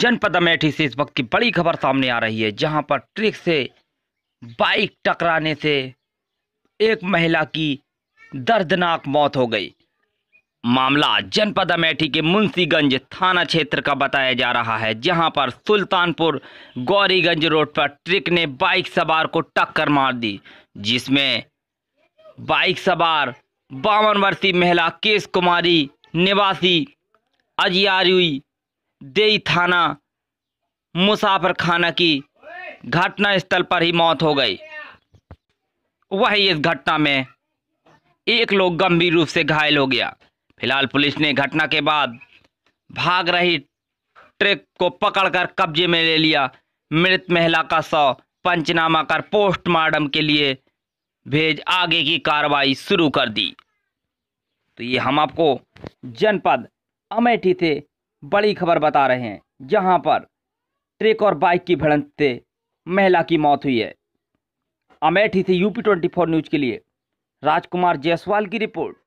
जनपद अमेठी से इस वक्त की बड़ी खबर सामने आ रही है जहां पर ट्रिक से बाइक टकराने से एक महिला की दर्दनाक मौत हो गई मामला जनपद अमेठी के मुंशीगंज थाना क्षेत्र का बताया जा रहा है जहां पर सुल्तानपुर गौरीगंज रोड पर ट्रिक ने बाइक सवार को टक्कर मार दी जिसमें बाइक सवार बावन वर्षीय महिला केश कुमारी निवासी अजियारुई देई थाना मुसाफिर खाना की घटना स्थल पर ही मौत हो गई वही इस घटना में एक लोग गंभीर रूप से घायल हो गया फिलहाल पुलिस ने घटना के बाद भाग रही ट्रक को पकड़कर कब्जे में ले लिया मृत महिला का शव पंचनामा कर पोस्टमार्टम के लिए भेज आगे की कार्रवाई शुरू कर दी तो ये हम आपको जनपद अमेठी से बड़ी खबर बता रहे हैं जहां पर ट्रक और बाइक की भिड़ंत से महिला की मौत हुई है अमेठी से यूपी ट्वेंटी फोर न्यूज के लिए राजकुमार जायसवाल की रिपोर्ट